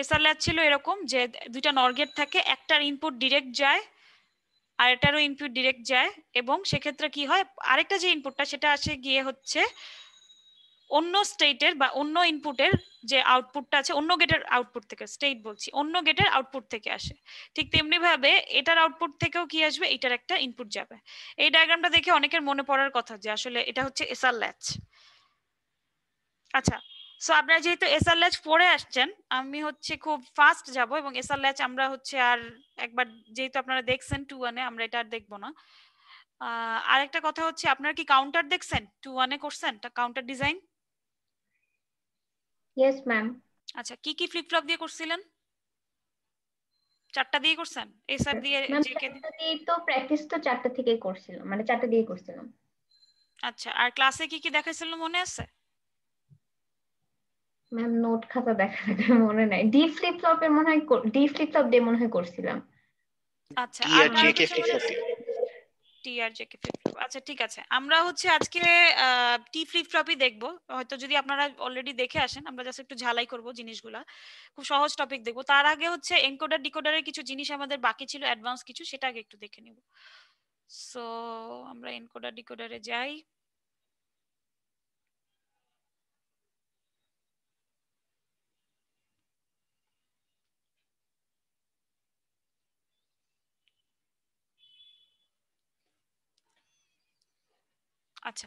এসআরল্যাব ছিল এরকম যে দুইটা নরগেট থাকে একটার ইনপুট ডিরেক্ট যায় আর এটারও ইনপুট ডিরেক্ট যায় এবং সেক্ষেত্রে কি হয় আরেকটা যে ইনপুটটা সেটা আসে গিয়ে হচ্ছে অন্য স্টেটের বা অন্য ইনপুটের যে আউটপুটটা আছে অন্য গেটের আউটপুট থেকে স্টেট বলছি অন্য গেটের আউটপুট থেকে আসে ঠিক তেমনি ভাবে এটার আউটপুট থেকেও কি আসবে এটার একটা ইনপুট যাবে এই ডায়াগ্রামটা দেখে অনেকের মনে পড়ার কথা যে আসলে এটা হচ্ছে এসআর ল্যাচ আচ্ছা সো আপনারা যেহেতু এসআর ল্যাচ পড়ে আসছেন আমি হচ্ছে খুব ফাস্ট যাব এবং এসআর ল্যাচ আমরা হচ্ছে আর একবার যেহেতু আপনারা দেখছেন টু ওয়ানে আমরা এটা আর দেখবো না একটা কথা হচ্ছে আপনারা কি কাউন্টার দেখছেন টু ওয়ানে করছেন কাউন্টার ডিজাইন ইয়েস ম্যাম আচ্ছা কি কি ফ্লিপ ফ্লপ দিয়ে করছিলেন চারটা দিয়ে করছেন এসআর দিয়ে জেকে তো প্র্যাকটিস তো চারটা থেকে করছিলাম মানে চারটা দিয়ে করছিলাম আচ্ছা আর ক্লাসে কি কি দেখাইছিল মনে আছে ম্যাম নোট খাতা দেখা মনে নাই ডি ফ্লিপ মনে হয় ডি ফ্লিপ ফ্লপ ডে মনে হয় করছিলাম আচ্ছা টিআরজেকে আচ্ছা ঠিক আছে আমরা হচ্ছে আজকে টি ফ্লিপ ফ্লপই দেখব হয়তো যদি আপনারা অলরেডি দেখে আসেন আমরা জাস্ট একটু ঝালাই করব জিনিসগুলা খুব সহজ টপিক দেখব তার আগে হচ্ছে এনকোডার ডিকোডারের কিছু জিনিস আমাদের বাকি ছিল অ্যাডভান্স কিছু সেটা আগে একটু দেখে নিব সো আমরা এনকোডার ডিকোডারে যাই আচ্ছা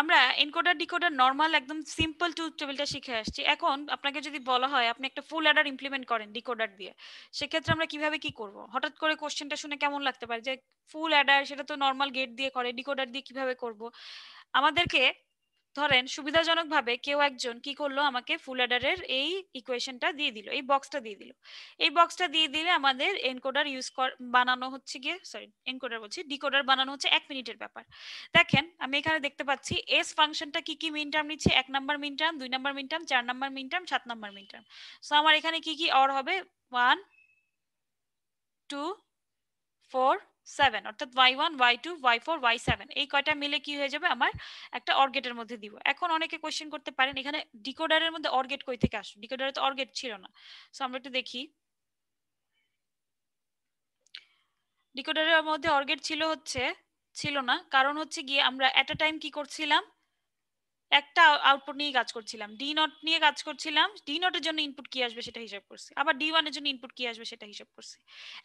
আমরা এনকোডার ডিকোডার নর্মাল একদম সিম্পল টু টেবিলটা শিখে আসছি এখন আপনাকে যদি বলা হয় আপনি একটা ফুল অ্যাডার ইমপ্লিমেন্ট করেন ডিকোডার দিয়ে সেক্ষেত্রে আমরা কিভাবে কি করব হঠাৎ করে কোশ্চেনটা শুনে কেমন লাগতে পারে যে ফুল অ্যাডার সেটা তো নর্মাল গেট দিয়ে করে ডিকোডার দিয়ে কিভাবে করব আমাদেরকে ধরেন সুবিধাজনকভাবে কেউ একজন কি করলো আমাকে ফুল অ্যাডারের এই ইকুয়েশনটা দিয়ে দিল এই বক্সটা দিয়ে দিল এই বক্সটা দিয়ে দিলে আমাদের এনকোডার ইউজ কর বানানো হচ্ছে গিয়ে সরি এনকোডার বলছি ডিকোডার বানানো হচ্ছে এক মিনিটের ব্যাপার দেখেন আমি এখানে দেখতে পাচ্ছি এস ফাংশনটা কি কি মিন টার্ম নিচ্ছে এক নাম্বার মিন টার্ম দুই নাম্বার মিন টার্ম চার নাম্বার মিন টার্ম সাত নাম্বার মিন টার্ম সো আমার এখানে কি কি অর হবে ওয়ান টু ফোর সেভেন অর্থাৎ y1 one Y two Y four Y seven এই কয়টা মিলে কি হয়ে যাবে আমার একটা অর্গেটের মধ্যে দিব এখন অনেকে কোয়েশ্চেন করতে পারেন এখানে ডিকোডারের মধ্যে অর্গেট কই থেকে আসবে ডিকোডারে তো অর্গেট ছিল না সো আমরা একটু দেখি ডিকোডারের মধ্যে অর্গেট ছিল হচ্ছে ছিল না কারণ হচ্ছে গিয়ে আমরা এট টাইম কি করছিলাম একটা আউটপুট নিয়ে কাজ করছিলাম ডি নট নিয়ে কাজ করছিলাম ডি নটের জন্য ইনপুট কি আসবে সেটা হিসাব করছি আবার ডি ওয়ানের জন্য ইনপুট কি আসবে সেটা হিসাব করছি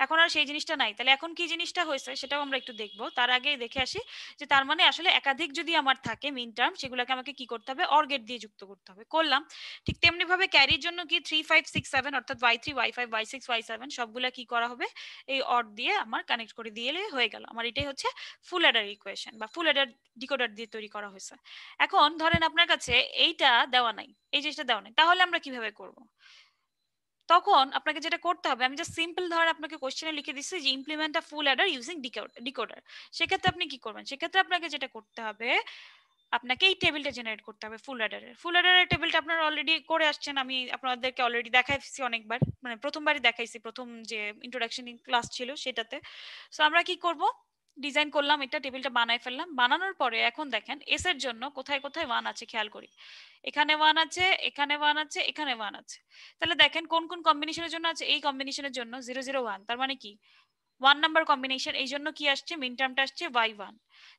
এখন আর সেই জিনিসটা নাই তাহলে এখন কি জিনিসটা হয়েছে সেটাও আমরা একটু দেখব তার আগে দেখে আসি যে তার মানে আসলে একাধিক যদি আমার থাকে মিন টার্ম সেগুলোকে আমাকে কি করতে হবে অর গেট দিয়ে যুক্ত করতে হবে করলাম ঠিক তেমনি ভাবে ক্যারির জন্য কি থ্রি ফাইভ সিক্স সেভেন অর্থাৎ Y three Y five Y six Y seven সবগুলো কি করা হবে এই অর দিয়ে আমার কানেক্ট করে দিয়ে হয়ে গেল আমার এটাই হচ্ছে ফুল অ্যাডার ইকুয়েশন বা ফুল অ্যাডার ডিকোডার দিয়ে তৈরি করা হয়েছে এখন ধর ধরেন আপনার কাছে এইটা দেওয়া নাই এই জিনিসটা দেওয়া নাই তাহলে আমরা কিভাবে করব তখন আপনাকে যেটা করতে হবে আমি জাস্ট সিম্পল ধরেন আপনাকে কোশ্চেনে লিখে দিচ্ছি যে implement a full adder using decoder সেক্ষেত্রে আপনি কি করবেন সেক্ষেত্রে আপনাকে যেটা করতে হবে আপনাকে এই টেবিলটা জেনারেট করতে হবে ফুল অ্যাডারের ফুল অ্যাডারের টেবিলটা আপনারা অলরেডি করে আসছেন আমি আপনাদেরকে অলরেডি দেখাইছি অনেকবার মানে প্রথমবারই দেখাইছি প্রথম যে ইন্ট্রোডাকশন ক্লাস ছিল সেটাতে সো আমরা কি করব ডিজাইন করলাম এটা টেবিলটা বানাই ফেললাম বানানোর পরে এখন দেখেন এস এর জন্য কোথায় কোথায় ওয়ান আছে খেয়াল করি এখানে ওয়ান আছে এখানে ওয়ান আছে এখানে ওয়ান আছে তাহলে দেখেন কোন কোন কম্বিনেশনের জন্য আছে এই কম্বিনেশনের জন্য জিরো জিরো ওয়ান তার মানে কি ওয়ান নাম্বার কম্বিনেশন এই জন্য কি আসছে মিন টার্মটা আসছে ওয়াই ওয়ান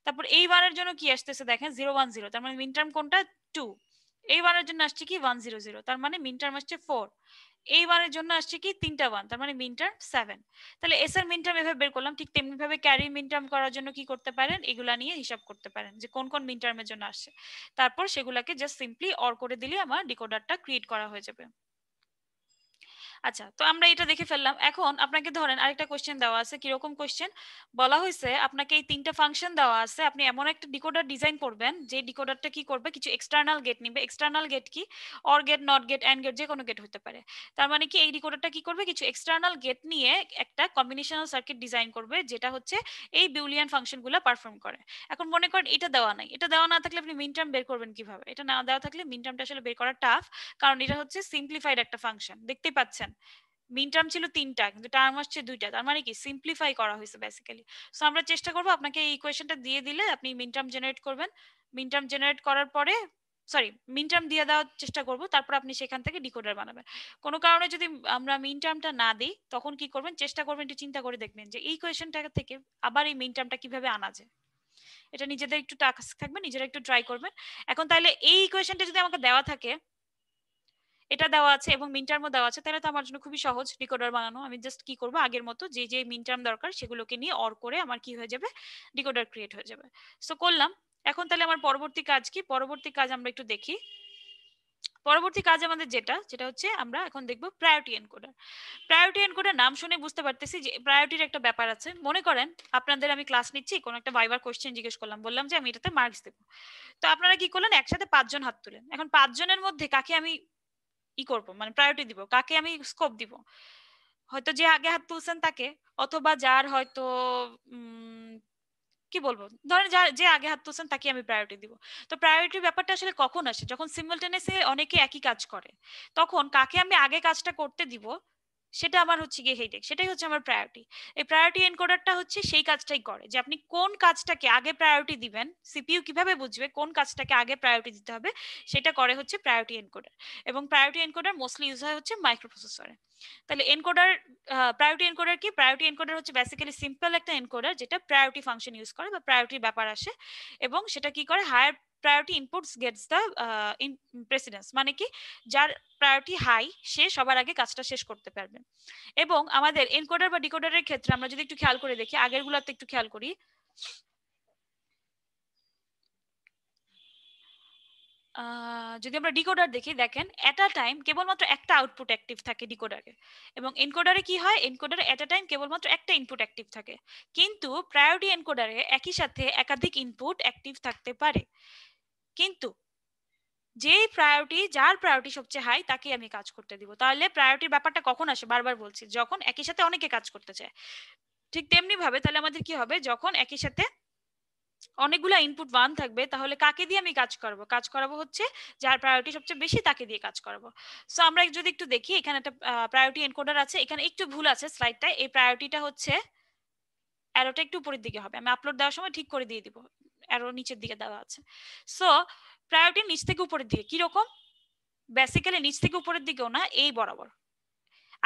তারপর এই ওয়ানের জন্য কি আসতেছে দেখেন জিরো ওয়ান জিরো তার মানে মিন টার্ম কোনটা টু এই ওয়ানের জন্য আসছে কি ওয়ান জিরো জিরো তার মানে মিন টার্ম আসছে ফোর এই ওয়ানের জন্য আসছে কি তিনটা ওয়ান তার মানে মিনটার্ম সেভেন তাহলে এস এর মিনটার্ম এভাবে বের করলাম ঠিক তেমনি ভাবে ক্যারি মিনটার্ম করার জন্য কি করতে পারেন এগুলা নিয়ে হিসাব করতে পারেন যে কোন কোন মিনটার্মের জন্য আসছে তারপর সেগুলাকে জাস্ট সিম্পলি অর করে দিলে আমার ডিকোডারটা ক্রিয়েট করা হয়ে যাবে আচ্ছা তো আমরা এটা দেখে ফেললাম এখন আপনাকে ধরেন আরেকটা কোশ্চেন দেওয়া আছে কিরকম কোশ্চেন বলা হয়েছে আপনাকে এই তিনটা ফাংশন দেওয়া আছে আপনি এমন একটা ডিকোডার ডিজাইন করবেন যে ডিকোডারটা কি করবে কিছু এক্সটার্নাল গেট নিবে এক্সটার্নাল গেট কি OR gate NOT gate AND gate যে কোনো গেট হতে পারে তার মানে কি এই ডিকোডারটা কি করবে কিছু এক্সটার্নাল গেট নিয়ে একটা কম্বিনেশনাল সার্কিট ডিজাইন করবে যেটা হচ্ছে এই বিউলিয়ান ফাংশনগুলো পারফর্ম করে এখন মনে করেন এটা দেওয়া নাই এটা দেওয়া না থাকলে আপনি মিন টার্ম বের করবেন কিভাবে এটা না দেওয়া থাকলে মিন টার্মটা আসলে বের করা টাফ কারণ এটা হচ্ছে সিম্পলিফাইড একটা ফাংশন দেখতেই পাচ্ছেন মিন টার্ম ছিল তিনটা কিন্তু টার্ম হচ্ছে দুইটা তার মানে কি সিম্পলিফাই করা হয়েছে বেসিক্যালি সো আমরা চেষ্টা করব আপনাকে এই ইকুয়েশনটা দিয়ে দিলে আপনি মিন টার্ম জেনারেট করবেন মিন টার্ম জেনারেট করার পরে সরি মিন টার্ম দিয়ে দেওয়ার চেষ্টা করব তারপর আপনি সেখান থেকে ডিকোডার বানাবেন কোনো কারণে যদি আমরা মিন টার্মটা না দিই তখন কি করবেন চেষ্টা করবেন একটু চিন্তা করে দেখবেন যে এই কোয়েশনটা থেকে আবার এই মিন টার্মটা কিভাবে আনা যায় এটা নিজেদের একটু টাস্ক থাকবে নিজেরা একটু ট্রাই করবেন এখন তাহলে এই ইকুয়েশনটা যদি আমাকে দেওয়া থাকে এটা দেওয়া আছে এবং মিন টার্মও দেওয়া আছে তাহলে তো আমার জন্য খুবই সহজ ডিকোডার বানানো আমি জাস্ট কি করব আগের মতো যে যে মিন টার্ম দরকার সেগুলোকে নিয়ে অর করে আমার কি হয়ে যাবে ডিকোডার ক্রিয়েট হয়ে যাবে সো করলাম এখন তাহলে আমার পরবর্তী কাজ কি পরবর্তী কাজ আমরা একটু দেখি পরবর্তী কাজ আমাদের যেটা যেটা হচ্ছে আমরা এখন দেখব প্রায়োরিটি এনকোডার প্রায়োরিটি এনকোডার নাম শুনে বুঝতে পারতেছি যে প্রায়োরিটির একটা ব্যাপার আছে মনে করেন আপনাদের আমি ক্লাস নিচ্ছি কোনো একটা ভাইবার কোশ্চেন জিজ্ঞেস করলাম বললাম যে আমি এটাতে মার্কস দেবো তো আপনারা কি করলেন একসাথে পাঁচজন হাত তুলেন এখন পাঁচজনের মধ্যে কাকে আমি ই করব মানে প্রায়োরিটি দিব কাকে আমি স্কোপ দিব হয়তো যে আগে হাত তুলছেন তাকে অথবা যার হয়তো কি বলবো ধরেন যার যে আগে হাত তুলছেন তাকে আমি প্রায়োরিটি দিব তো প্রায়োরিটির ব্যাপারটা আসলে কখন আসে যখন সিমলটেনিয়াসে অনেকে একই কাজ করে তখন কাকে আমি আগে কাজটা করতে দিব সেটা আমার হচ্ছে গিয়ে হেডেক সেটাই হচ্ছে আমার প্রায়োরিটি এই প্রায়োরিটি এনকোডারটা হচ্ছে সেই কাজটাই করে যে আপনি কোন কাজটাকে আগে প্রায়োরিটি দিবেন সিপিইউ কিভাবে বুঝবে কোন কাজটাকে আগে প্রায়োরিটি দিতে হবে সেটা করে হচ্ছে প্রায়োরিটি এনকোডার এবং প্রায়োরিটি এনকোডার মোস্টলি ইউজ হয় হচ্ছে মাইক্রোপ্রসেসরে তাহলে এনকোডার প্রায়োরিটি এনকোডার কি প্রায়োরিটি এনকোডার হচ্ছে বেসিক্যালি সিম্পল একটা এনকোডার যেটা প্রায়োরিটি ফাংশন ইউজ করে বা প্রায়োরিটির ব্যাপার আসে এবং সেটা কি করে higher priority inputs gets the precedence মানে কি যার প্রায়োরিটি হাই সে সবার আগে কাজটা শেষ করতে পারবে এবং আমাদের এনকোডার বা ডিকোডারের ক্ষেত্রে আমরা যদি একটু খেয়াল করে দেখি আগেরগুলোতে একটু খেয়াল করি যদি আমরা ডিকোডার দেখি দেখেন এট আ টাইম কেবলমাত্র একটা আউটপুট অ্যাক্টিভ থাকে ডিকোডারে এবং এনকোডারে কি হয় এনকোডারে এট আ টাইম কেবলমাত্র একটা ইনপুট অ্যাক্টিভ থাকে কিন্তু প্রায়োরিটি এনকোডারে একই সাথে একাধিক ইনপুট অ্যাক্টিভ থাকতে পারে কিন্তু যেই প্রায়োরিটি যার প্রায়োরিটি সবচেয়ে হাই তাকেই আমি কাজ করতে দিব তাহলে প্রায়োরিটির ব্যাপারটা কখন আসে বারবার বলছি যখন একই সাথে অনেকে কাজ করতে চায় ঠিক তেমনি ভাবে তাহলে আমাদের কি হবে যখন একই সাথে অনেকগুলা ইনপুট ওয়ান থাকবে তাহলে কাকে দিয়ে আমি কাজ করব কাজ করাবো হচ্ছে যার প্রায়োরিটি সবচেয়ে বেশি তাকে দিয়ে কাজ করাবো সো আমরা যদি একটু দেখি এখানে একটা প্রায়োরিটি এনকোডার আছে এখানে একটু ভুল আছে স্লাইডটায় এই প্রায়োরিটিটা হচ্ছে অ্যারোটা একটু উপরের দিকে হবে আমি আপলোড দেওয়ার সময় ঠিক করে দিয়ে দিব অ্যারো নিচের দিকে দেওয়া আছে সো প্রায়োরিটি নিচ থেকে উপরের দিকে কিরকম বেসিক্যালি নিচ থেকে উপরের দিকেও না এই বরাবর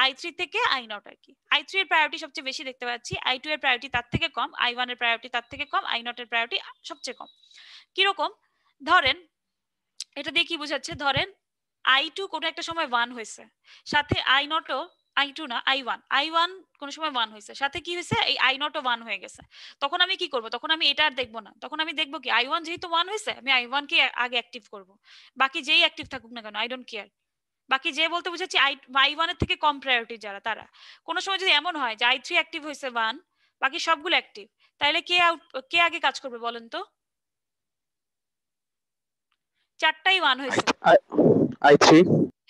আই থ্রি থেকে আই নট আর কি আই থ্রি এর প্রায়োরিটি সবচেয়ে বেশি দেখতে পাচ্ছি আই টু এর প্রায়োরিটি তার থেকে কম আই ওয়ান এর প্রায়োরিটি তার থেকে কম আই নট এর প্রায়োরিটি সবচেয়ে কম কিরকম ধরেন এটা দিয়ে কি বোঝাচ্ছে ধরেন আই টু কোনো একটা সময় ওয়ান হয়েছে সাথে আই নটও আই টু না আই ওয়ান আই ওয়ান কোনো সময় ওয়ান হয়েছে সাথে কি হয়েছে এই আই ও ওয়ান হয়ে গেছে তখন আমি কি করব তখন আমি এটা আর দেখবো না তখন আমি দেখবো কি আই ওয়ান যেহেতু ওয়ান হয়েছে আমি আই ওয়ানকে আগে অ্যাক্টিভ করব বাকি যেই অ্যাক্টিভ থাকুক না কেন আই ডোন্ট কেয়ার বাকি যে বলতে বুঝাচ্ছি আই আই এর থেকে কম প্রায়োরিটি যারা তারা কোনো সময় যদি এমন হয় যে আই থ্রি অ্যাক্টিভ হয়েছে ওয়ান বাকি সবগুলো অ্যাক্টিভ তাহলে কে আউট কে আগে কাজ করবে বলেন তো চারটাই ওয়ান হয়েছে আই থ্রি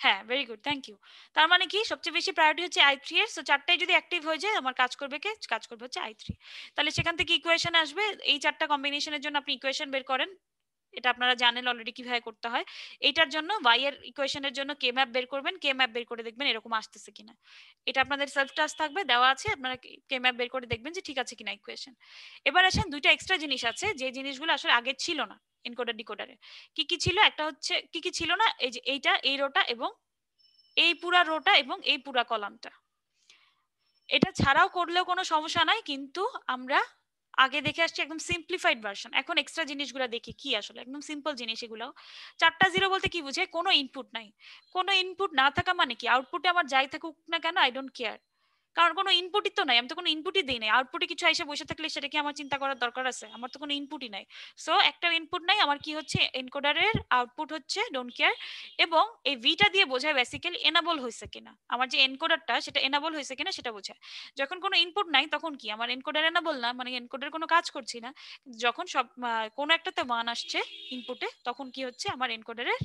হ্যাঁ ভেরি গুড থ্যাংক ইউ তার মানে কি সবচেয়ে বেশি প্রায়োরিটি হচ্ছে আই থ্রি এর সো যদি অ্যাক্টিভ হয়ে যায় আমার কাজ করবে কে কাজ করবে হচ্ছে আই থ্রি তাহলে সেখান থেকে ইকুয়েশন আসবে এই চারটা কম্বিনেশনের জন্য আপনি ইকুয়েশন বের করেন এটা আপনারা জানেন অলরেডি কিভাবে করতে হয় এটার জন্য ওয়াই এর ইকুয়েশনের জন্য কে ম্যাপ বের করবেন কে ম্যাপ বের করে দেখবেন এরকম আসতেছে কিনা এটা আপনাদের সেলফ টাস্ক থাকবে দেওয়া আছে আপনারা কে ম্যাপ বের করে দেখবেন যে ঠিক আছে কিনা ইকুয়েশন এবার আসেন দুইটা এক্সট্রা জিনিস আছে যে জিনিসগুলো আসলে আগে ছিল না এনকোডার ডিকোডারে কি কি ছিল একটা হচ্ছে কি কি ছিল না এই যে এইটা এই রোটা এবং এই পুরা রোটা এবং এই পুরা কলামটা এটা ছাড়াও করলেও কোনো সমস্যা নাই কিন্তু আমরা আগে দেখে আসছি একদম সিম্পলিফাইড ভার্সন এখন এক্সট্রা জিনিসগুলো দেখি কি আসলে একদম সিম্পল জিনিস এগুলো চারটা জিরো বলতে কি বুঝে কোনো ইনপুট নাই কোনো ইনপুট না থাকা মানে কি আউটপুটে আমার যাই থাকুক না কেন আই ডোন্ট কেয়ার কারণ কোনো ইনপুটই তো নাই আমি তো কোনো ইনপুটই দিই নাই আউটপুটে কিছু এসে বসে থাকলে সেটা কি আমার চিন্তা করার দরকার আছে আমার তো কোনো ইনপুটই নাই সো একটা ইনপুট নাই আমার কি হচ্ছে এনকোডারের আউটপুট হচ্ছে ডোন্ট কেয়ার এবং এই ভিটা দিয়ে বোঝায় বেসিক্যালি এনাবল হয়েছে কিনা আমার যে এনকোডারটা সেটা এনাবল হয়েছে কিনা সেটা বোঝায় যখন কোনো ইনপুট নাই তখন কি আমার এনকোডার এনাবল না মানে এনকোডার কোনো কাজ করছি না যখন সব কোনো একটাতে ওয়ান আসছে ইনপুটে তখন কি হচ্ছে আমার এনকোডারের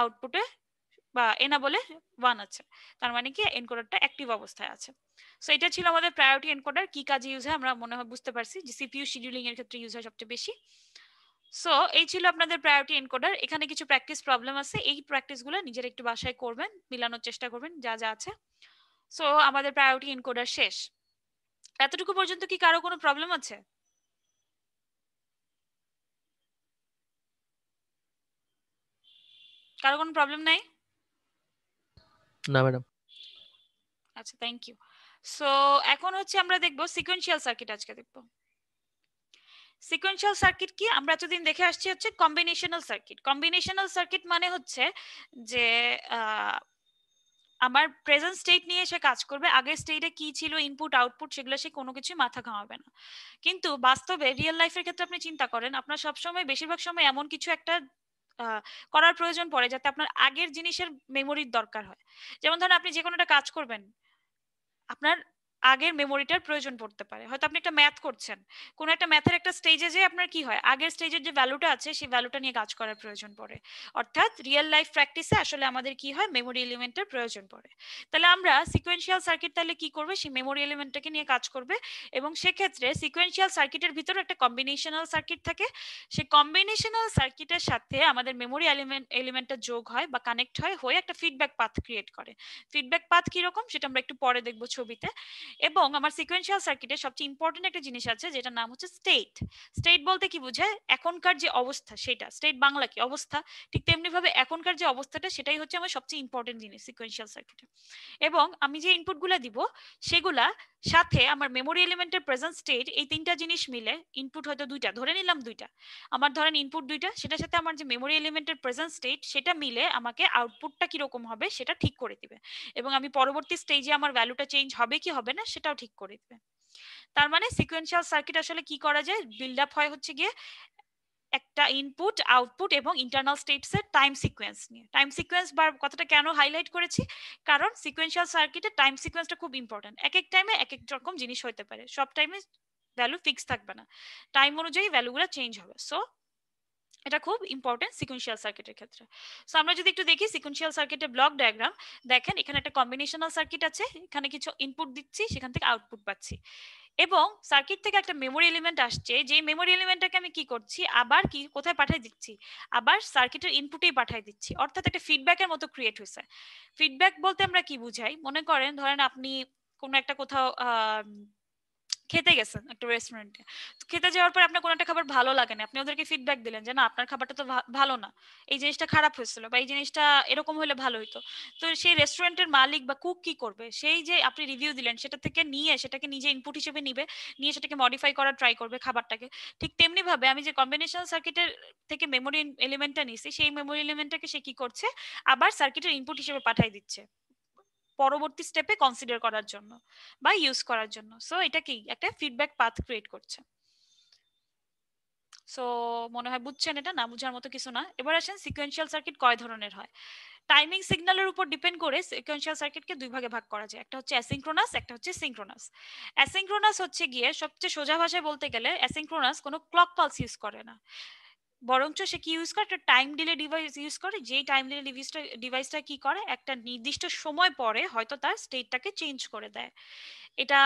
আউটপুটে বা এনাবলে ওয়ান আছে তার মানে কি এনকোডারটা অ্যাক্টিভ অবস্থায় আছে সো এটা ছিল আমাদের প্রায়োরিটি এনকোডার কি কাজে ইউজ হয় আমরা মনে হয় বুঝতে পারছি যে সিপিইউ শিডিউলিং এর ক্ষেত্রে ইউজ হয় সবচেয়ে বেশি সো এই ছিল আপনাদের প্রায়োরিটি এনকোডার এখানে কিছু প্র্যাকটিস প্রবলেম আছে এই প্র্যাকটিসগুলো নিজের একটু বাসায় করবেন মিলানোর চেষ্টা করবেন যা যা আছে সো আমাদের প্রায়োরিটি এনকোডার শেষ এতটুকু পর্যন্ত কি কারো কোনো প্রবলেম আছে কারো কোনো প্রবলেম নাই না ম্যাডাম আচ্ছা থ্যাংক ইউ সো এখন হচ্ছে আমরা দেখব সিকোয়েন্সিয়াল সার্কিট আজকে দেখব সিকোয়েন্সিয়াল সার্কিট কি আমরা এতদিন দেখে আসছি হচ্ছে কম্বিনেশনাল সার্কিট কম্বিনেশনাল সার্কিট মানে হচ্ছে যে আমার প্রেজেন্ট স্টেট নিয়ে সে কাজ করবে আগের স্টেটে কি ছিল ইনপুট আউটপুট সেগুলো সে কোনো কিছু মাথা ঘামাবে না কিন্তু বাস্তবে রিয়েল লাইফের ক্ষেত্রে আপনি চিন্তা করেন আপনার সবসময় বেশিরভাগ সময় এমন কিছু একটা করার প্রয়োজন পড়ে যাতে আপনার আগের জিনিসের মেমোরির দরকার হয় যেমন ধরেন আপনি যে কোনো একটা কাজ করবেন আপনার আগের মেমোরিটার প্রয়োজন পড়তে পারে হয়তো আপনি একটা ম্যাথ করছেন কোন একটা ম্যাথের একটা স্টেজে যে আপনার কি হয় আগের স্টেজের যে ভ্যালুটা আছে সেই ভ্যালুটা নিয়ে কাজ করার প্রয়োজন পড়ে অর্থাৎ রিয়েল লাইফ প্র্যাকটিসে আসলে আমাদের কি হয় মেমোরি এলিমেন্টের প্রয়োজন পড়ে তাহলে আমরা সিকোয়েন্সিয়াল সার্কিট তাহলে কি করবে সেই মেমোরি এলিমেন্টটাকে নিয়ে কাজ করবে এবং সেক্ষেত্রে সিকোয়েন্সিয়াল সার্কিটের ভিতরে একটা কম্বিনেশনাল সার্কিট থাকে সেই কম্বিনেশনাল সার্কিটের সাথে আমাদের মেমোরি এলিমেন্ট এলিমেন্টটা যোগ হয় বা কানেক্ট হয় হয়ে একটা ফিডব্যাক পাথ ক্রিয়েট করে ফিডব্যাক পাথ কিরকম সেটা আমরা একটু পরে দেখবো ছবিতে এবং আমার সিকোয়েন্সিয়াল সার্কিটে সবচেয়ে ইম্পর্টেন্ট একটা জিনিস আছে যেটা নাম হচ্ছে স্টেট স্টেট বলতে কি বোঝায় এখনকার যে অবস্থা সেটা স্টেট বাংলা কি অবস্থা ঠিক তেমনি ভাবে এখনকার যে অবস্থাটা সেটাই হচ্ছে আমার সবচেয়ে ইম্পর্টেন্ট জিনিস সিকোয়েন্সিয়াল সার্কিটে এবং আমি যে ইনপুটগুলো দিব সেগুলা সাথে আমার মেমোরি এলিমেন্টের প্রেজেন্ট স্টেট এই তিনটা জিনিস মিলে ইনপুট হয়তো দুইটা ধরে নিলাম দুইটা আমার ধরেন ইনপুট দুইটা সেটার সাথে আমার যে মেমোরি এলিমেন্টের প্রেজেন্ট স্টেট সেটা মিলে আমাকে আউটপুটটা কিরকম হবে সেটা ঠিক করে দিবে এবং আমি পরবর্তী স্টেজে আমার ভ্যালুটা চেঞ্জ হবে কি হবে না না সেটাও ঠিক করে দিবে তার মানে সিকোয়েন্সিয়াল সার্কিট আসলে কি করা যায় বিল্ড আপ হয় হচ্ছে গিয়ে একটা ইনপুট আউটপুট এবং ইন্টারনাল স্টেটস এর টাইম সিকোয়েন্স নিয়ে টাইম সিকোয়েন্স বা কথাটা কেন হাইলাইট করেছি কারণ সিকোয়েন্সিয়াল সার্কিটে টাইম সিকোয়েন্সটা খুব ইম্পর্টেন্ট এক এক টাইমে এক এক রকম জিনিস হতে পারে সব টাইমে ভ্যালু ফিক্স থাকবে না টাইম অনুযায়ী ভ্যালুগুলো চেঞ্জ হবে সো এটা খুব ইম্পর্টেন্ট সিকুয়েন্সিয়াল সার্কিটের ক্ষেত্রে সো আমরা যদি একটু দেখি সিকুয়েন্সিয়াল সার্কিটের ব্লক ডায়াগ্রাম দেখেন এখানে একটা কম্বিনেশনাল সার্কিট আছে এখানে কিছু ইনপুট দিচ্ছি সেখান থেকে আউটপুট পাচ্ছি এবং সার্কিট থেকে একটা মেমোরি এলিমেন্ট আসছে যে মেমোরি এলিমেন্টটাকে আমি কি করছি আবার কি কোথায় পাঠিয়ে দিচ্ছি আবার সার্কিটের ইনপুটেই পাঠিয়ে দিচ্ছি অর্থাৎ একটা ফিডব্যাকের মতো ক্রিয়েট হয়েছে ফিডব্যাক বলতে আমরা কি বুঝাই মনে করেন ধরেন আপনি কোনো একটা কোথাও খেতে গেছেন একটা রেস্টুরেন্টে খেতে যাওয়ার পর আপনার কোনো একটা খাবার ভালো লাগে না আপনি ওদেরকে ফিডব্যাক দিলেন যে না আপনার খাবারটা তো ভালো না এই জিনিসটা খারাপ হয়েছিল বা এই জিনিসটা এরকম হলে ভালো হইতো তো সেই রেস্টুরেন্টের মালিক বা কুক কি করবে সেই যে আপনি রিভিউ দিলেন সেটা থেকে নিয়ে সেটাকে নিজে ইনপুট হিসেবে নিবে নিয়ে সেটাকে মডিফাই করার ট্রাই করবে খাবারটাকে ঠিক তেমনি ভাবে আমি যে কম্বিনেশন সার্কিটের থেকে মেমোরি এলিমেন্টটা নিছি সেই মেমোরি এলিমেন্টটাকে সে কি করছে আবার সার্কিটের ইনপুট হিসেবে পাঠিয়ে দিচ্ছে পরবর্তী স্টেপে কনসিডার করার জন্য বা ইউজ করার জন্য সো এটা কি একটা ফিডব্যাক পাথ ক্রিয়েট করছে সো মনে হয় বুঝছেন এটা না বুঝার মতো কিছু না এবার আসেন সিকোয়েন্সিয়াল সার্কিট কয় ধরনের হয় টাইমিং সিগন্যালের উপর ডিপেন্ড করে সিকোয়েন্সিয়াল সার্কিটকে দুই ভাগে ভাগ করা যায় একটা হচ্ছে অ্যাসিঙ্ক্রোনাস একটা হচ্ছে সিঙ্ক্রোনাস অ্যাসিঙ্ক্রোনাস হচ্ছে গিয়ে সবচেয়ে সোজা ভাষায় বলতে গেলে অ্যাসিঙ্ক্রোনাস কোনো ক্লক পালস ইউজ করে না বরঞ্চ সে কি ইউজ করে একটা টাইম ডিলে ডিভাইস ইউজ করে যেই টাইম ডিলে ডিভাইসটা ডিভাইসটা কি করে একটা নির্দিষ্ট সময় পরে হয়তো তার স্টেটটাকে চেঞ্জ করে দেয় এটা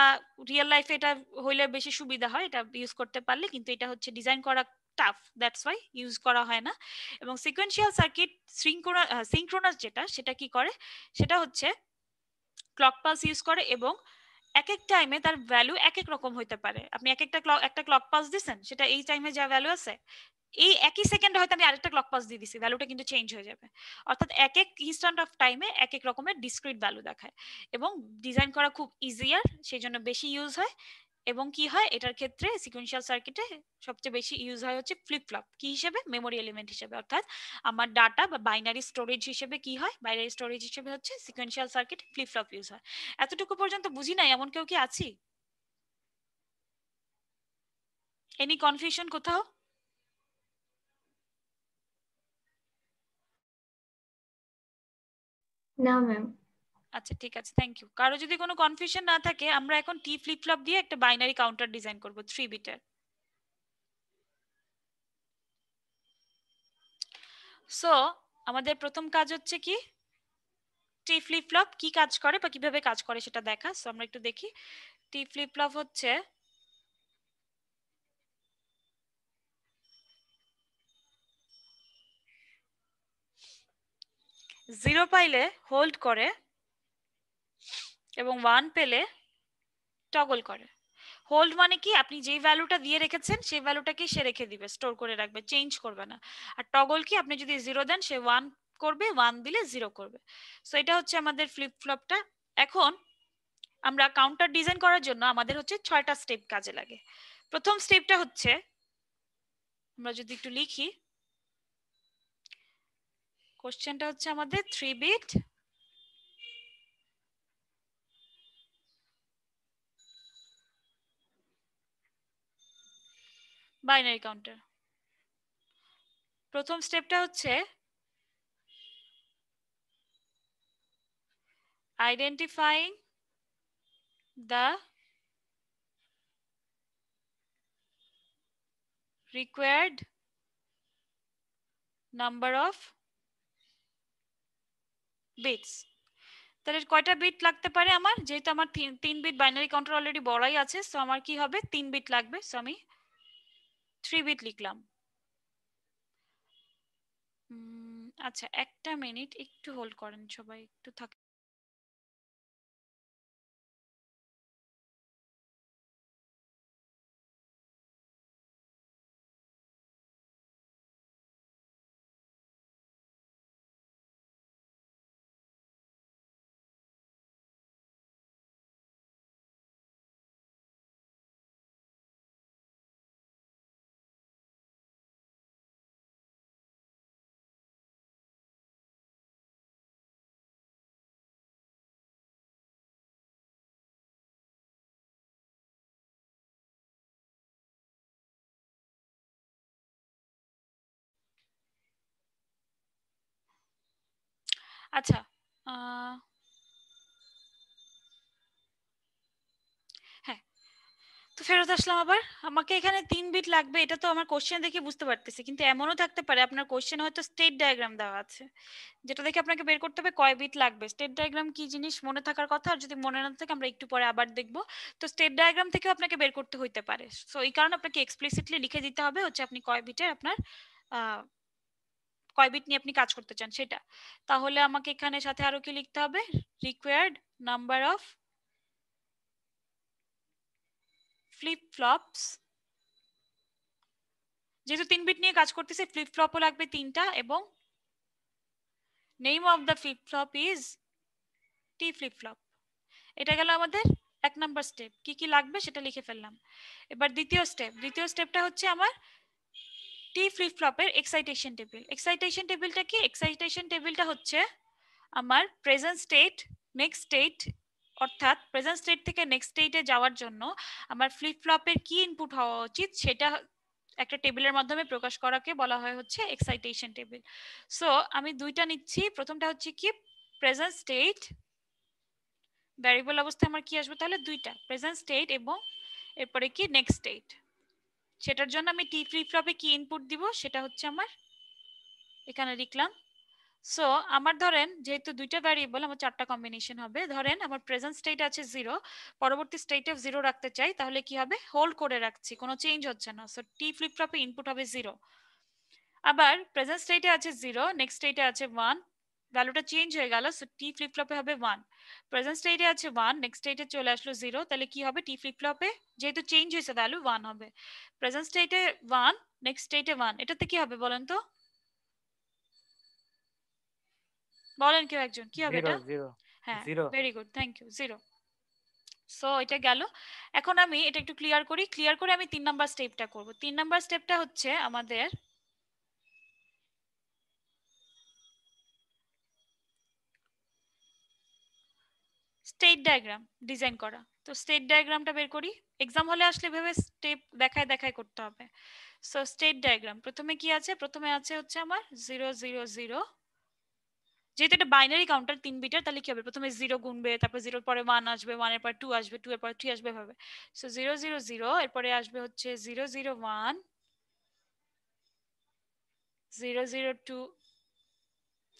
রিয়েল লাইফে এটা হইলে বেশি সুবিধা হয় এটা ইউজ করতে পারলে কিন্তু এটা হচ্ছে ডিজাইন করা টাফ দ্যাটস ওয়াই ইউজ করা হয় না এবং সিকোয়েন্সিয়াল সার্কিট সিঙ্ক্রোনাস যেটা সেটা কি করে সেটা হচ্ছে ক্লক পালস ইউজ করে এবং এক এক টাইমে তার ভ্যালু এক এক রকম হইতে পারে আপনি এক একটা ক্লক একটা ক্লক পাস দিছেন সেটা এই টাইমে যা ভ্যালু আছে এই একই সেকেন্ডে হয়তো আমি আরেকটা ক্লক পাস দিয়ে দিছি ভ্যালুটা কিন্তু চেঞ্জ হয়ে যাবে অর্থাৎ এক এক ইনস্ট্যান্ট অফ টাইমে এক এক রকমের ডিসক্রিট ভ্যালু দেখায় এবং ডিজাইন করা খুব ইজিয়ার সেই জন্য বেশি ইউজ হয় এবং কি হয় এটার ক্ষেত্রে সিকুয়েন্সিয়াল সার্কিটে সবচেয়ে বেশি ইউজ হয় হচ্ছে ফ্লিপ ফ্লপ কি হিসেবে মেমোরি এলিমেন্ট হিসেবে অর্থাৎ আমার ডাটা বা বাইনারি স্টোরেজ হিসেবে কি হয় বাইনারি স্টোরেজ হিসেবে হচ্ছে sequential circuit flip flop use হয় এতটুকু পর্যন্ত বুঝি নাই এমন কেউ কি আছি এনি কনফিউশন কোথাও না ম্যাম আচ্ছা ঠিক আছে থ্যাংক ইউ কারো যদি কোনো কনফিউশন না থাকে আমরা এখন টি ফ্লিপ ফ্লপ দিয়ে একটা বাইনারি কাউন্টার ডিজাইন করব থ্রি বিটের সো আমাদের প্রথম কাজ হচ্ছে কি টি ফ্লিপ ফ্লপ কি কাজ করে বা কিভাবে কাজ করে সেটা দেখা সো আমরা একটু দেখি টি ফ্লিপ ফ্লপ হচ্ছে জিরো পাইলে হোল্ড করে এবং ওয়ান পেলে টগল করে হোল্ড মানে কি আপনি যেই ভ্যালুটা দিয়ে রেখেছেন সেই ভ্যালুটাকেই সে রেখে দিবে স্টোর করে রাখবে চেঞ্জ করবে না আর টগল কি আপনি যদি জিরো দেন সে ওয়ান করবে ওয়ান দিলে জিরো করবে সো এটা হচ্ছে আমাদের ফ্লিপ ফ্লপটা এখন আমরা কাউন্টার ডিজাইন করার জন্য আমাদের হচ্ছে ছয়টা স্টেপ কাজে লাগে প্রথম স্টেপটা হচ্ছে আমরা যদি একটু লিখি কোশ্চেনটা হচ্ছে আমাদের থ্রি বিট বাইনারি কাউন্টার প্রথম স্টেপটা হচ্ছে identifying the required number of bits তাহলে কয়টা বিট লাগতে পারে আমার যেহেতু আমার তিন বিট বাইনারি কাউন্টার অলরেডি বড়াই আছে সো আমার কি হবে তিন বিট লাগবে সো আমি থ্রি বিট লিখলাম আচ্ছা একটা মিনিট একটু হোল্ড করেন সবাই একটু থাক আচ্ছা হ্যাঁ তো ফেরত আসলাম আবার আমাকে এখানে তিন বিট লাগবে এটা তো আমার কোশ্চেন দেখে বুঝতে পারতেছি কিন্তু এমনও থাকতে পারে আপনার কোশ্চেন হয়তো স্টেট ডায়াগ্রাম দেওয়া আছে যেটা দেখে আপনাকে বের করতে হবে কয় বিট লাগবে স্টেট ডায়াগ্রাম কি জিনিস মনে থাকার কথা আর যদি মনে না থাকে আমরা একটু পরে আবার দেখব তো স্টেট ডায়াগ্রাম থেকেও আপনাকে বের করতে হইতে পারে সো এই কারণে আপনাকে এক্সপ্লিসিটলি লিখে দিতে হবে হচ্ছে আপনি কয় বিটের আপনার কয় বিট নিয়ে আপনি কাজ করতে চান সেটা তাহলে আমাকে এখানে সাথে আরো কি লিখতে হবে required number of flip flops যেহেতু তিন বিট নিয়ে কাজ করতেছে ফ্লিপ ফ্লপও লাগবে তিনটা এবং name of the flip flop is T flip flop এটা গেল আমাদের এক নাম্বার স্টেপ কি কি লাগবে সেটা লিখে ফেললাম এবার দ্বিতীয় স্টেপ দ্বিতীয় স্টেপটা হচ্ছে আমার টি ফ্লিপ ফ্লপের এক্সাইটেশন টেবিল এক্সাইটেশন টেবিলটা কি এক্সাইটেশন টেবিলটা হচ্ছে আমার প্রেজেন্ট স্টেট নেক্সট স্টেট অর্থাৎ প্রেজেন্ট স্টেট থেকে নেক্সট স্টেটে যাওয়ার জন্য আমার ফ্লিপ ফ্লপের কি ইনপুট হওয়া উচিত সেটা একটা টেবিলের মাধ্যমে প্রকাশ করাকে বলা হয় হচ্ছে এক্সাইটেশন টেবিল সো আমি দুইটা নিচ্ছি প্রথমটা হচ্ছে কি প্রেজেন্ট স্টেট ভ্যারিয়েবল অবস্থায় আমার কি আসবে তাহলে দুইটা প্রেজেন্ট স্টেট এবং এরপরে কি নেক্সট স্টেট সেটার জন্য আমি টি ফ্লিপ ফ্লপে কি ইনপুট দিব সেটা হচ্ছে আমার এখানে লিখলাম সো আমার ধরেন যেহেতু দুইটা ভ্যারিয়েবল আমার চারটা কম্বিনেশন হবে ধরেন আমার প্রেজেন্ট স্টেট আছে জিরো পরবর্তী স্টেট অফ জিরো রাখতে চাই তাহলে কি হবে হোল্ড করে রাখছি কোনো চেঞ্জ হচ্ছে না সো টি ফ্লিপ ফ্লপে ইনপুট হবে জিরো আবার প্রেজেন্ট স্টেটে আছে জিরো নেক্সট স্টেটে আছে ওয়ান ভ্যালুটা চেঞ্জ হয়ে গেল সো টি ফ্লিপ ফ্লপে হবে ওয়ান প্রেজেন্ট স্টেটে আছে ওয়ান নেক্সট স্টেটে চলে আসলো জিরো তাহলে কি হবে টি ফ্লিপ ফ্লপে যেহেতু চেঞ্জ হয়েছে ভ্যালু ওয়ান হবে প্রেজেন্ট স্টেটে ওয়ান নেক্সট স্টেটে ওয়ান এটাতে কি হবে বলেন তো বলেন কেউ একজন কি হবে এটা হ্যাঁ very good thank you zero so এটা গেল এখন আমি এটা একটু ক্লিয়ার করি ক্লিয়ার করে আমি তিন নাম্বার স্টেপটা করব তিন নাম্বার স্টেপটা হচ্ছে আমাদের স্টেট ডায়াগ্রাম ডিজাইন করা তো স্টেট ডায়াগ্রামটা বের করি এক্সাম হলে আসলে ভেবে স্টেপ দেখায় দেখায় করতে হবে সো স্টেট ডায়াগ্রাম প্রথমে কি আছে প্রথমে আছে হচ্ছে আমার জিরো জিরো জিরো যেহেতু এটা বাইনারি কাউন্টার তিন বিটার তাহলে কি হবে প্রথমে জিরো গুনবে তারপর জিরোর পরে ওয়ান আসবে ওয়ানের পর টু আসবে টু এর পর থ্রি আসবে ভাবে সো জিরো জিরো জিরো এরপরে আসবে হচ্ছে zero zero one zero zero two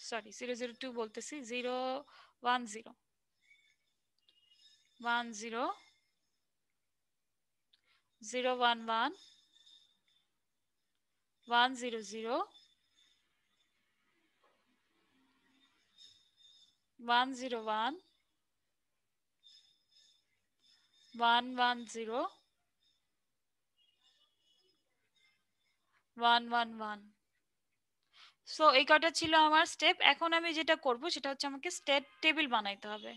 sorry zero zero two বলতেছি zero one zero one zero zero one one one zero zero one zero one one one zero one one one so এই কটা ছিল আমার step এখন আমি যেটা করব সেটা হচ্ছে আমাকে স্টেট টেবিল বানাইতে হবে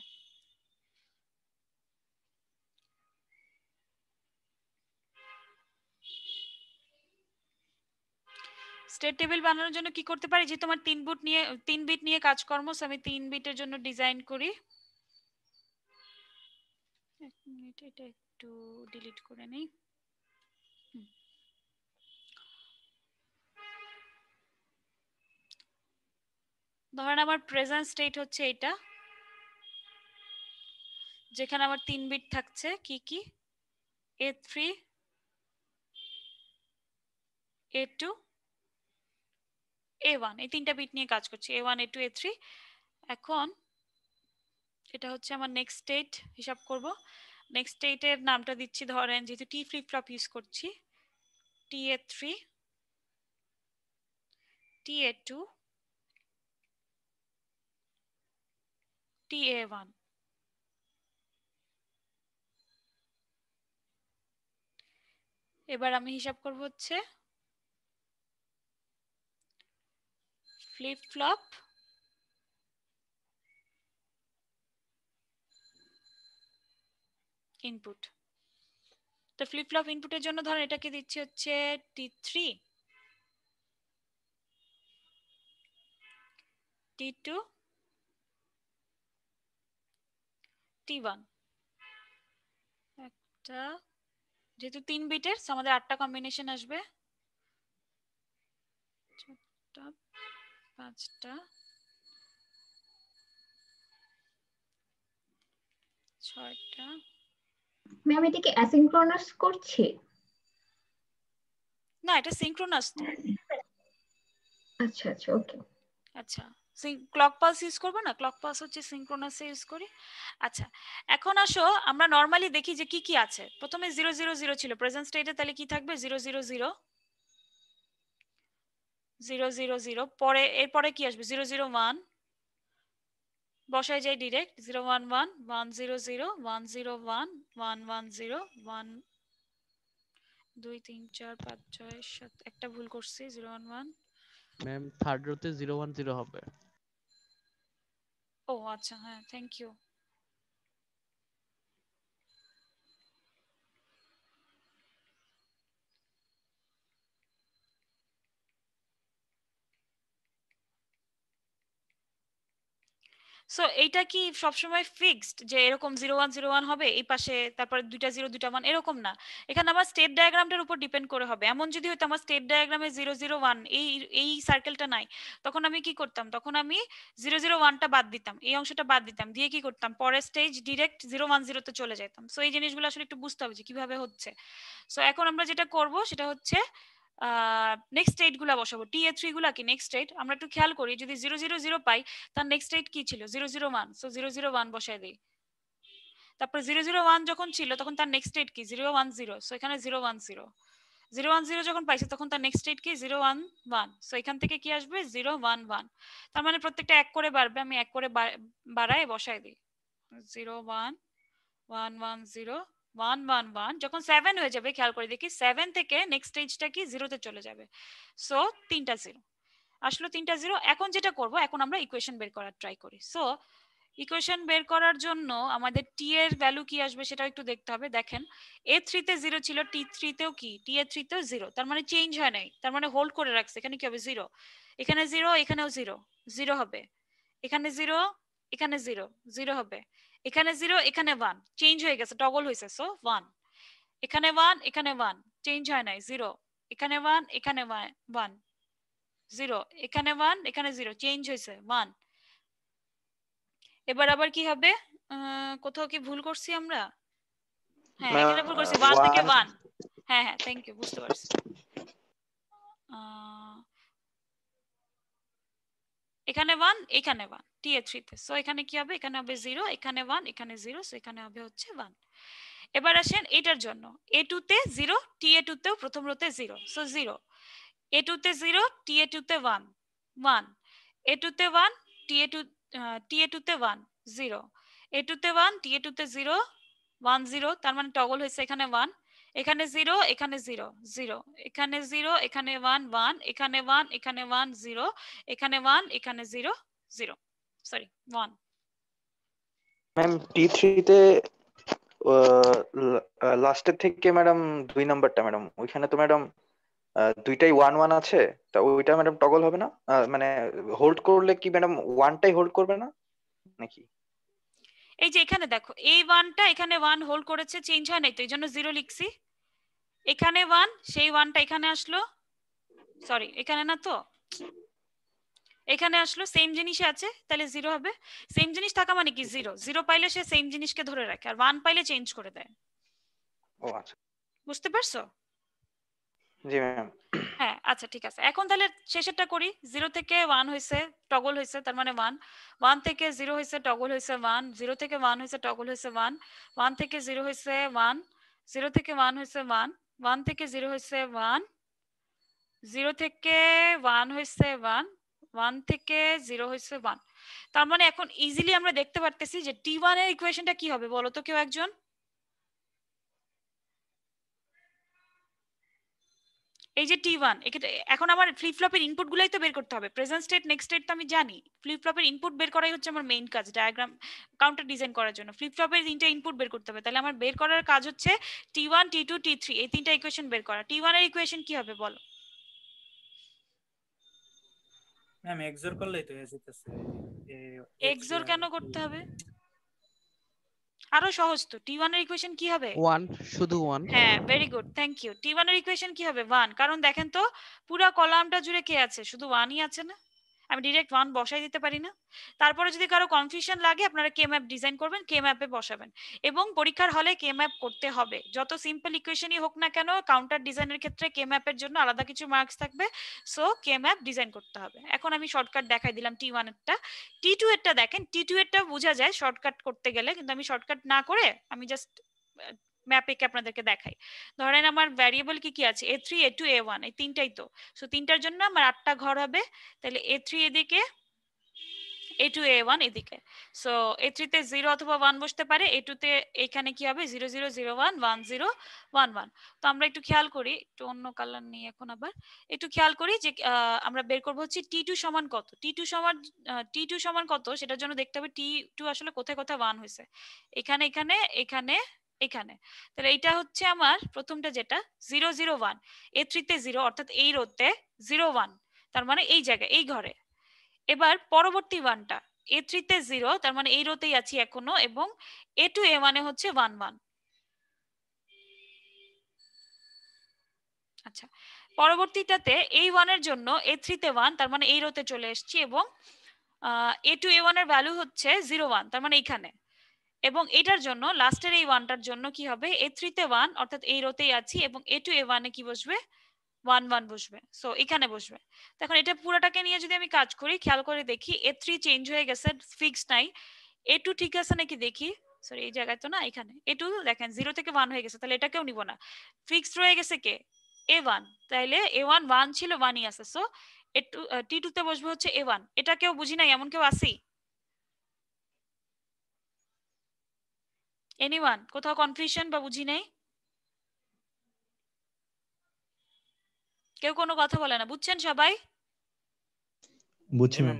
স্টেট টেবিল বানানোর জন্য কি করতে পারি যে তোমার তিন বুট নিয়ে তিন বিট নিয়ে কাজকর্ম আমি তিন বিটের জন্য ডিজাইন করি এক মিনিট এটা একটু ডিলিট করে নেই ধরেন আমার প্রেজেন্ট স্টেট হচ্ছে এটা যেখানে আমার তিন বিট থাকছে কি কি A three A two A one এই তিনটা বিট নিয়ে কাজ করছি A one A two A three এখন এটা হচ্ছে আমার নেক্সট স্টেট হিসাব করব নেক্সট স্টেটের নামটা দিচ্ছি ধরেন যেহেতু টি ফ্লিপ ফ্লপ ইউজ করছি T A three T A two T A one এবার আমি হিসাব করবো হচ্ছে flip-flop. ইনপুট তো ফ্লিপফ্লপ ইনপুটের জন্য ধরেন এটাকে দিচ্ছি হচ্ছে T three T two T one একটা যেহেতু তিন বিটের আমাদের আটটা কম্বিনেশন আসবে পাঁচটা ছয়টা ম্যাম এটা কি অ্যাসিনক্রোনাস করছে না এটা সিনক্রোনাস তো আচ্ছা আচ্ছা ওকে আচ্ছা ক্লক পালস ইউজ করবো না ক্লক পালস হচ্ছে সিঙ্ক্রোনাসে ইউজ করি আচ্ছা এখন আসো আমরা নর্মালি দেখি যে কি কি আছে প্রথমে জিরো জিরো জিরো ছিল প্রেজেন্ট স্টেটে তাহলে কি থাকবে zero zero zero zero zero zero পরে এরপরে কি আসবে জিরো জিরো ওয়ান বসায় যাই direct zero one one one zero zero one zero one one one zero one দুই তিন চার পাঁচ ছয় সাত একটা ভুল করছি zero one one ma'am third রোতে জিরো ওয়ান জিরো হবে ও আচ্ছা হ্যাঁ থ্যাংক ইউ সো এইটা কি সবসময় ফিক্সড যে এরকম জিরো ওয়ান জিরো ওয়ান হবে এই পাশে তারপরে দুইটা জিরো দুইটা ওয়ান এরকম না এখানে আমার স্টেপ ডায়াগ্রামটার উপর ডিপেন্ড করে হবে এমন যদি হয়তো আমার স্টেপ ডায়াগ্রামে জিরো জিরো ওয়ান এই এই সার্কেলটা নাই তখন আমি কি করতাম তখন আমি জিরো জিরো ওয়ানটা বাদ দিতাম এই অংশটা বাদ দিতাম দিয়ে কি করতাম পরের স্টেজ ডিরেক্ট জিরো ওয়ান জিরোতে চলে যেতাম সো এই জিনিসগুলো আসলে একটু বুঝতে হবে যে কিভাবে হচ্ছে সো এখন আমরা যেটা করব সেটা হচ্ছে নেক্সট স্টেট গুলা বসাবো টি এ থ্রি গুলা কি নেক্সট স্টেট আমরা একটু খেয়াল করি যদি জিরো জিরো জিরো পাই তার নেক্সট স্টেট কি ছিল zero zero one so zero zero one বসাই দিই তারপর জিরো জিরো ওয়ান যখন ছিল তখন তার নেক্সট স্টেট কি জিরো ওয়ান জিরো সো এখানে zero one zero zero one zero যখন পাইছে তখন তার নেক্সট স্টেট কি জিরো ওয়ান ওয়ান সো এখান থেকে কি আসবে জিরো ওয়ান ওয়ান তার মানে প্রত্যেকটা এক করে বাড়বে আমি এক করে বাড়ায় বসাই দিই zero one one one zero one one one যখন সেভেন হয়ে যাবে খেয়াল করে দেখি সেভেন থেকে নেক্সট স্টেজটা কি জিরোতে চলে যাবে সো তিনটা জিরো আসলো তিনটা জিরো এখন যেটা করব এখন আমরা ইকুয়েশন বের করার ট্রাই করি সো ইকুয়েশন বের করার জন্য আমাদের টি এর ভ্যালু কি আসবে সেটা একটু দেখতে হবে দেখেন এ থ্রিতে জিরো ছিল টি থ্রিতেও কি টি এ থ্রিতেও জিরো তার মানে চেঞ্জ হয় নাই তার মানে হোল্ড করে রাখছে এখানে কি হবে জিরো এখানে জিরো এখানেও জিরো জিরো হবে এখানে জিরো এখানে জিরো জিরো হবে এখানে জিরো এখানে ওয়ান চেঞ্জ হয়ে গেছে টগল হয়েছে সো ওয়ান এখানে ওয়ান এখানে ওয়ান চেঞ্জ হয় নাই জিরো এখানে ওয়ান এখানে ওয়ান জিরো এখানে ওয়ান এখানে জিরো চেঞ্জ হয়েছে ওয়ান এবার আবার কি হবে কোথাও কি ভুল করছি আমরা হ্যাঁ এখানে ভুল করছি ওয়ান থেকে ওয়ান হ্যাঁ হ্যাঁ থ্যাংক ইউ বুঝতে পারছি এখানে ওয়ান এখানে ওয়ান টিএ সো এখানে কি হবে এখানে হবে জিরো এখানে ওয়ান এখানে জিরো সো এখানে হবে হচ্ছে ওয়ান এবার আসেন এটার জন্য এ তে জিরো টি এ প্রথম রোতে জিরো সো জিরো এ তে জিরো টি এ টুতে ওয়ান ওয়ান এ টুতে one T A two T one zero A টুতে one T A zero one zero তার মানে টগল হয়েছে এখানে ওয়ান এখানে জিরো এখানে জিরো জিরো এখানে জিরো এখানে ওয়ান ওয়ান এখানে ওয়ান এখানে ওয়ান জিরো এখানে ওয়ান এখানে zero zero sorry one ma'am T থ্রিতে লাস্টের থেকে ম্যাডাম দুই নাম্বারটা ম্যাডাম ওইখানে তো ম্যাডাম uh, দুইটাই ওয়ান ওয়ান আছে তা ওইটা ম্যাডাম টগল হবে না মানে হোল্ড করলে কি ম্যাডাম ওয়ানটাই হোল্ড করবে না নাকি এই যে এখানে দেখো এই ওয়ানটা এখানে ওয়ান হোল্ড করেছে চেঞ্জ হয় নাই তো এই জন্য জিরো লিখছি এখানে ওয়ান সেই ওয়ানটা এখানে আসলো সরি এখানে না তো এখানে আসলো সেম জিনিসই আছে তাহলে জিরো হবে সেম জিনিস থাকা মানে কি জিরো জিরো পাইলে সে সেম জিনিসকে ধরে রাখে আর ওয়ান পাইলে চেঞ্জ করে দেয় ও আচ্ছা বুঝতে পারছো জি ম্যাম হ্যাঁ আচ্ছা ঠিক আছে এখন তাহলে শেষেরটা করি জিরো থেকে ওয়ান হয়েছে টগল হয়েছে তার মানে ওয়ান ওয়ান থেকে জিরো হয়েছে টগল হয়েছে ওয়ান জিরো থেকে ওয়ান হয়েছে টগল হয়েছে ওয়ান ওয়ান থেকে জিরো হয়েছে ওয়ান জিরো থেকে ওয়ান হয়েছে ওয়ান ওয়ান থেকে জিরো হয়েছে ওয়ান জিরো থেকে ওয়ান হয়েছে ওয়ান ওয়ান থেকে জিরো হয়েছে ওয়ান তার মানে এখন ইজিলি আমরা দেখতে পারতেছি যে টি ওয়ান এর ইকুয়েশনটা কি হবে বলতো কেউ একজন এই যে টি ওয়ান এখন আমার ফ্লিপ ফ্লপের ইনপুট গুলাই তো বের করতে হবে প্রেজেন্ট স্টেট নেক্সট স্টেট তো আমি জানি ফ্লিপ ফ্লপের ইনপুট বের করাই হচ্ছে আমার মেইন কাজ ডায়াগ্রাম কাউন্টার ডিজাইন করার জন্য ফ্লিপ ফ্লপের তিনটা ইনপুট বের করতে হবে তাহলে আমার বের করার কাজ হচ্ছে T one T two T three এই তিনটা ইকুয়েশন বের করা টি ওয়ান এর ইকুয়েশন কি হবে বলো ম্যাম এক্সোর করলেই তো হয়ে এক্সোর কেন করতে হবে আরো সহজ তো টি1 এর ইকুয়েশন কি হবে 1 শুধু 1 হ্যাঁ ভেরি গুড থ্যাংক ইউ টি1 এর ইকুয়েশন কি হবে 1 কারণ দেখেন তো পুরো কলামটা জুড়ে কে আছে শুধু 1ই আছে না আমি ডিরেক্ট ওয়ান বসাই দিতে পারি না তারপরে যদি কারো কনফিউশন লাগে আপনারা কে ম্যাপ ডিজাইন করবেন কে ম্যাপে বসাবেন এবং পরীক্ষার হলে কে ম্যাপ করতে হবে যত সিম্পল ইকুয়েশনই হোক না কেন কাউন্টার ডিজাইনের ক্ষেত্রে কে ম্যাপের জন্য আলাদা কিছু মার্কস থাকবে সো কে ম্যাপ ডিজাইন করতে হবে এখন আমি শর্টকাট দেখাই দিলাম টি ওয়ান এরটা টি টু এরটা দেখেন টি টু এরটা বোঝা যায় শর্টকাট করতে গেলে কিন্তু আমি শর্টকাট না করে আমি জাস্ট কি আপনাদেরকে দেখাই ধরেন আমার ভ্যারিয়েবল কি কি আছে A three A two A one এই তিনটাই তো সো তিনটার জন্য আমার আটটা ঘর হবে তাহলে এ থ্রি এদিকে এ টু এ ওয়ান এদিকে সো এ থ্রিতে জিরো অথবা ওয়ান বসতে পারে এ টুতে এখানে কি হবে zero zero zero one one zero one one তো আমরা একটু খেয়াল করি একটু অন্য কালার নিয়ে এখন আবার একটু খেয়াল করি যে আমরা বের করবো হচ্ছে টি টু সমান কত টি টু সমান টি টু সমান কত সেটার জন্য দেখতে হবে টি টু আসলে কোথায় কোথায় ওয়ান হয়েছে এখানে এখানে এখানে এখানে তাহলে এটা হচ্ছে আমার প্রথমটা যেটা জিরো জিরো ওয়ান এ থ্রিতে জিরো অর্থাৎ এই রোতে জিরো ওয়ান তার মানে এই জায়গায় এই ঘরে এবার পরবর্তী ওয়ানটা এ থ্রিতে জিরো তার মানে এই রোতেই আছি এখনো এবং এ টু এ মানে হচ্ছে ওয়ান ওয়ান আচ্ছা পরবর্তীটাতে এই ওয়ানের জন্য এ থ্রিতে ওয়ান তার মানে এই রোতে চলে এসছি এবং এ টু এ ওয়ানের ভ্যালু হচ্ছে জিরো ওয়ান তার মানে এইখানে এবং এটার জন্য লাস্টের এই ওয়ানটার জন্য কি হবে এ থ্রিতে ওয়ান অর্থাৎ এই রোতেই আছি এবং এ টু এ ওয়ানে কি বসবে ওয়ান ওয়ান বসবে সো এখানে বসবে এখন এটা পুরোটাকে নিয়ে যদি আমি কাজ করি খেয়াল করে দেখি এ থ্রি চেঞ্জ হয়ে গেছে ফিক্স নাই এ টু ঠিক আছে নাকি দেখি সরি এই জায়গায় তো না এখানে এ টু দেখেন জিরো থেকে ওয়ান হয়ে গেছে তাহলে এটাকেও নিব না ফিক্সড রয়ে গেছে কে এ ওয়ান তাহলে এ ওয়ান ওয়ান ছিল ওয়ানই আছে সো এ টু টি টুতে বসবে হচ্ছে এ ওয়ান এটা কেউ বুঝি নাই এমন কেউ আসেই এনিওয়ান কোথাও কনফিউশন বা বুঝি নেই কেউ কোনো কথা বলে না বুঝছেন সবাই বুঝছি ম্যাম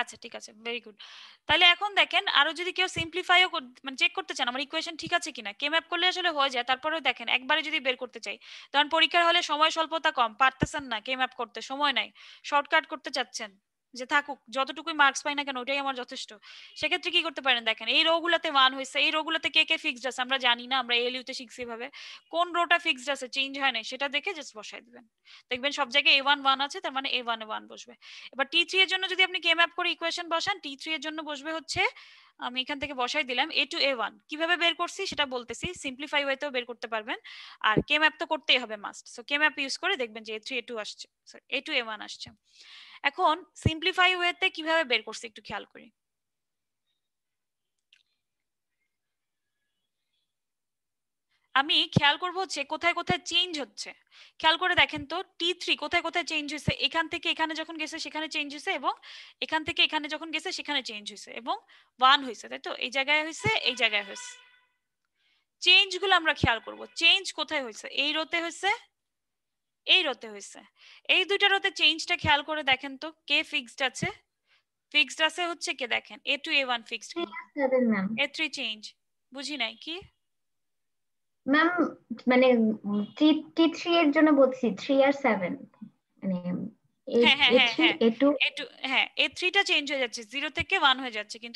আচ্ছা ঠিক আছে ভেরি গুড তাহলে এখন দেখেন আরো যদি কেউ সিম্পলিফাইও মানে চেক করতে চান আমার ইকুয়েশন ঠিক আছে কিনা কে ম্যাপ করলে আসলে হয়ে যায় তারপরেও দেখেন একবারে যদি বের করতে চাই কারণ পরীক্ষার হলে সময় স্বল্পতা কম পারতেছেন না কে ম্যাপ করতে সময় নাই শর্টকাট করতে চাচ্ছেন যে থাকুক যতটুকুই মার্কস পাই না কেন ওটাই আমার যথেষ্ট সেক্ষেত্রে কি করতে পারেন দেখেন এই রোগুলাতে ওয়ান হয়েছে এই রোগুলাতে কে কে ফিক্সড আছে আমরা জানি না আমরা ইউতে শিখছি এভাবে কোন রোটা ফিক্সড আছে চেঞ্জ হয় না সেটা দেখে জাস্ট বসাই দিবেন দেখবেন সব জায়গায় এ ওয়ান ওয়ান আছে তার মানে এ ওয়ান এ ওয়ান বসবে এবার টি থ্রি এর জন্য যদি আপনি কে ম্যাপ করে ইকুয়েশন বসান টি থ্রি এর জন্য বসবে হচ্ছে আমি এখান থেকে বসাই দিলাম এ টু এ ওয়ান কিভাবে বের করছি সেটা বলতেছি সিম্পলিফাই ওয়েতেও বের করতে পারবেন আর কে ম্যাপ তো করতেই হবে must so K map use করে দেখবেন যে এ থ্রি এ টু আসছে এ টু এ ওয়ান আসছে এখন সিম্পলিফাই ওয়েতে কিভাবে বের করছি একটু খেয়াল করি আমি খেয়াল করব যে কোথায় কোথায় চেঞ্জ হচ্ছে খেয়াল করে দেখেন তো টি থ্রি কোথায় কোথায় চেঞ্জ হয়েছে এখান থেকে এখানে যখন গেছে সেখানে চেঞ্জ হয়েছে এবং এখান থেকে এখানে যখন গেছে সেখানে চেঞ্জ হয়েছে এবং ওয়ান হয়েছে তাই তো এই জায়গায় হয়েছে এই জায়গায় হয়েছে চেঞ্জ গুলো আমরা খেয়াল করব চেঞ্জ কোথায় হয়েছে এই রোতে হয়েছে এই রোতে হয়েছে এই দুইটা রোতে চেঞ্জটা খেয়াল করে দেখেন তো কে ফিক্সড আছে ফিক্সড আছে হচ্ছে কে দেখেন A two A one fixed A three change বুঝি নাই কি ম্যাম মানে টি থ্রি এর জন্য বলছি থ্রি আর সেভেন মানে বুঝছেন মনে হয় এখন বুঝে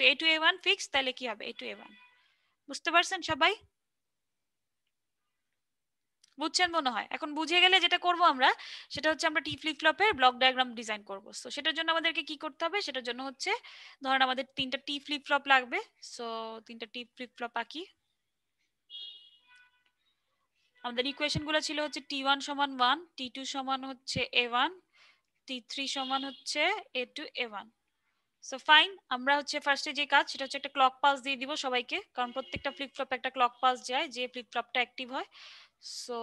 গেলে যেটা আমরা সেটা হচ্ছে আমরা ফ্লপের ব্লক ডায়াগ্রাম ডিজাইন করবো সেটার জন্য আমাদেরকে কি করতে হবে সেটার জন্য হচ্ছে ধরেন আমাদের তিনটা টি ফ্লিপ ফ্লপ লাগবে সো তিনটা টি ফ্লিপ ফ্লপ আঁকি আমাদের ইকুয়েশনগুলো ছিল হচ্ছে টি ওয়ান সমান ওয়ান টি টু সমান হচ্ছে এ ওয়ান টি থ্রি সমান হচ্ছে A two A one so fine আমরা হচ্ছে ফার্স্টে যে কাজ সেটা হচ্ছে একটা ক্লক পাস দিয়ে দিব সবাইকে কারণ প্রত্যেকটা ফ্লিপ ফ্লপ একটা ক্লক পাস যায় যে ফ্লিপ ফ্লপটা অ্যাক্টিভ হয় সো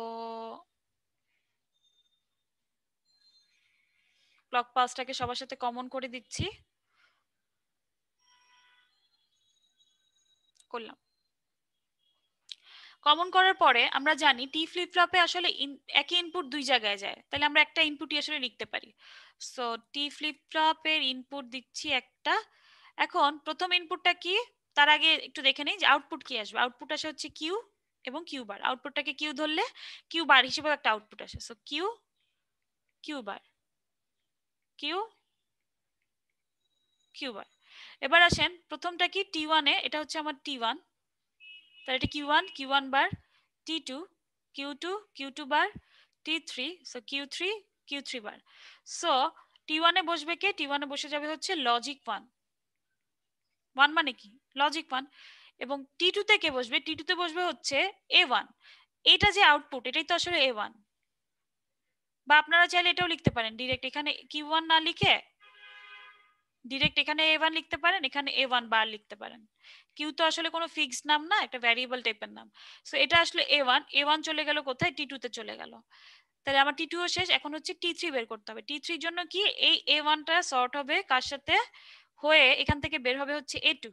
ক্লক পাসটাকে সবার সাথে কমন করে দিচ্ছি করলাম কমন করার পরে আমরা জানি টি ফ্লিপ ফ্লপে আসলে একই ইনপুট দুই জায়গায় যায় তাহলে আমরা একটা ইনপুটই আসলে লিখতে পারি সো টি ফ্লিপ ফ্লপের ইনপুট দিচ্ছি একটা এখন প্রথম ইনপুটটা কি তার আগে একটু দেখে নিই যে আউটপুট কি আসবে আউটপুট আসে হচ্ছে কিউ এবং কিউ বার আউটপুটটাকে কিউ ধরলে কিউ বার হিসেবে একটা আউটপুট আসে so Q Q bar Q Q bar এবার আসেন প্রথমটা কি টি ওয়ানে এটা হচ্ছে আমার টি ওয়ান তাহলে এটা Q one Q one bar T two Q two Q two bar T three so Q three Q three bar so T ওয়ানে বসবে কে টি ওয়ানে বসে যাবে হচ্ছে লজিক ওয়ান ওয়ান মানে কি লজিক ওয়ান এবং টি টুতে কে বসবে টি টুতে বসবে হচ্ছে এ ওয়ান এটা যে আউটপুট এটাই তো আসলে এ ওয়ান বা আপনারা চাইলে এটাও লিখতে পারেন ডিরেক্ট এখানে কিউ ওয়ান না লিখে ডিরেক্ট এখানে এ ওয়ান লিখতে পারেন এখানে এ ওয়ান বার লিখতে পারেন কিউ তো আসলে কোনো ফিক্সড নাম না একটা ভ্যারিয়েবল টাইপের নাম সো এটা আসলে এ ওয়ান এ ওয়ান চলে গেল কোথায় টি টুতে চলে গেল তাহলে আমার টি টুও শেষ এখন হচ্ছে টি থ্রি বের করতে হবে টি থ্রির জন্য কি এই এ ওয়ানটা সর্ট হবে কার সাথে হয়ে এখান থেকে বের হবে হচ্ছে এ টু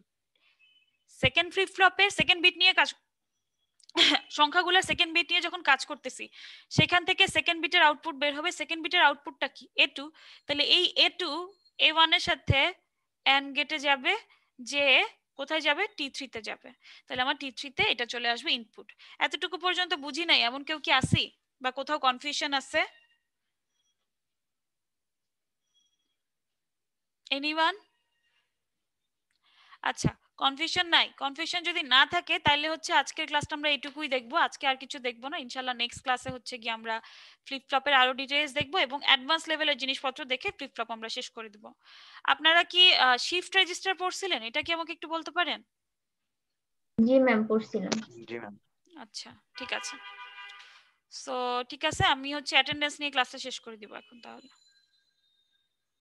সেকেন্ড ফ্লিপ ফ্লপে সেকেন্ড বিট নিয়ে কাজ সংখ্যাগুলো সেকেন্ড বিট নিয়ে যখন কাজ করতেছি সেখান থেকে সেকেন্ড বিটের আউটপুট বের হবে সেকেন্ড বিটের আউটপুটটা কি এ টু তাহলে এই এ টু এ ওয়ানের সাথে অ্যান্ড গেটে যাবে যে কোথায় যাবে টি থ্রিতে যাবে তাহলে আমার টি থ্রিতে এটা চলে আসবে ইনপুট এতটুকু পর্যন্ত বুঝি নাই এমন কেউ কি আসি বা কোথাও কনফিউশন আছে এনিওয়ান আচ্ছা কনফিউশন নাই কনফিউশন যদি না থাকে তাহলে হচ্ছে আজকের ক্লাসটা আমরা এটুকুই দেখবো আজকে আর কিছু দেখবো না ইনশাল্লাহ নেক্সট ক্লাসে হচ্ছে গিয়ে আমরা ফ্লিপফ্লপের আরো ডিটেলস দেখবো এবং অ্যাডভান্স লেভেলের জিনিসপত্র দেখে ফ্লিপফ্লপ আমরা শেষ করে দিব আপনারা কি শিফট রেজিস্টার পড়ছিলেন এটা কি আমাকে একটু বলতে পারেন জি ম্যাম পড়ছিলাম জি ম্যাম আচ্ছা ঠিক আছে সো ঠিক আছে আমি হচ্ছে অ্যাটেন্ডেন্স নিয়ে ক্লাসটা শেষ করে দিব এখন তাহলে